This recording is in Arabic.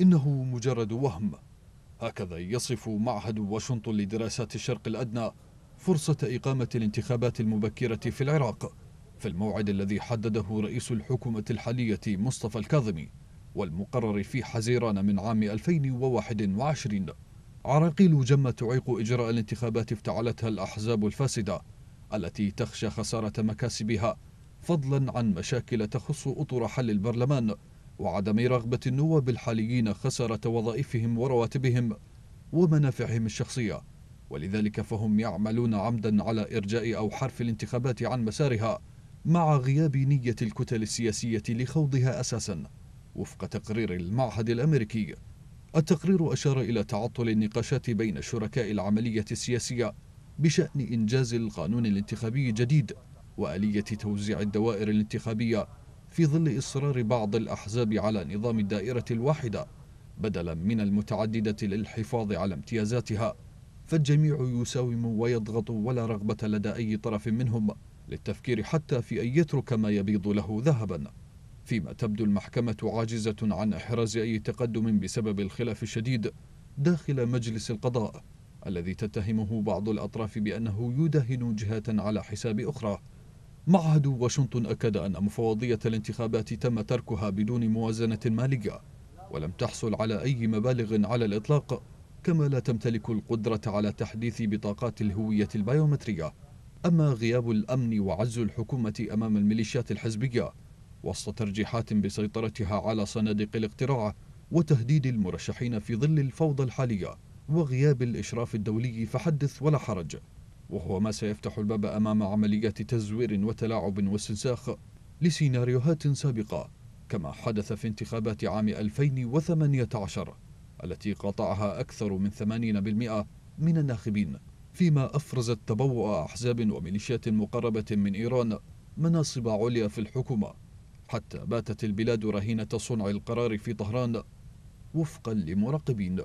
إنه مجرد وهم هكذا يصف معهد واشنطن لدراسات الشرق الأدنى فرصة إقامة الانتخابات المبكرة في العراق في الموعد الذي حدده رئيس الحكومة الحالية مصطفى الكاظمي والمقرر في حزيران من عام 2021 عراقيل جمة تعيق إجراء الانتخابات افتعلتها الأحزاب الفاسدة التي تخشى خسارة مكاسبها فضلا عن مشاكل تخص أطر حل البرلمان وعدم رغبة النواب الحاليين خسارة وظائفهم ورواتبهم ومنافعهم الشخصية ولذلك فهم يعملون عمدا على إرجاء أو حرف الانتخابات عن مسارها مع غياب نية الكتل السياسية لخوضها أساسا وفق تقرير المعهد الأمريكي التقرير أشار إلى تعطل النقاشات بين شركاء العملية السياسية بشأن إنجاز القانون الانتخابي الجديد وآلية توزيع الدوائر الانتخابية في ظل إصرار بعض الأحزاب على نظام الدائرة الواحدة بدلا من المتعددة للحفاظ على امتيازاتها فالجميع يساوم ويضغط ولا رغبة لدى أي طرف منهم للتفكير حتى في أن يترك ما يبيض له ذهبا فيما تبدو المحكمة عاجزة عن إحراز أي تقدم بسبب الخلاف الشديد داخل مجلس القضاء الذي تتهمه بعض الأطراف بأنه يدهن جهة على حساب أخرى معهد واشنطن أكد أن مفوضية الانتخابات تم تركها بدون موازنة مالية ولم تحصل على أي مبالغ على الإطلاق كما لا تمتلك القدرة على تحديث بطاقات الهوية البيومترية أما غياب الأمن وعز الحكومة أمام الميليشيات الحزبية وسط ترجيحات بسيطرتها على صناديق الاقتراع وتهديد المرشحين في ظل الفوضى الحالية وغياب الإشراف الدولي فحدث ولا حرج وهو ما سيفتح الباب أمام عملية تزوير وتلاعب واستنساخ لسيناريوهات سابقة كما حدث في انتخابات عام 2018 التي قطعها أكثر من 80% من الناخبين فيما أفرزت تبوء أحزاب وميليشيات مقربة من إيران مناصب عليا في الحكومة حتى باتت البلاد رهينة صنع القرار في طهران وفقا لمراقبين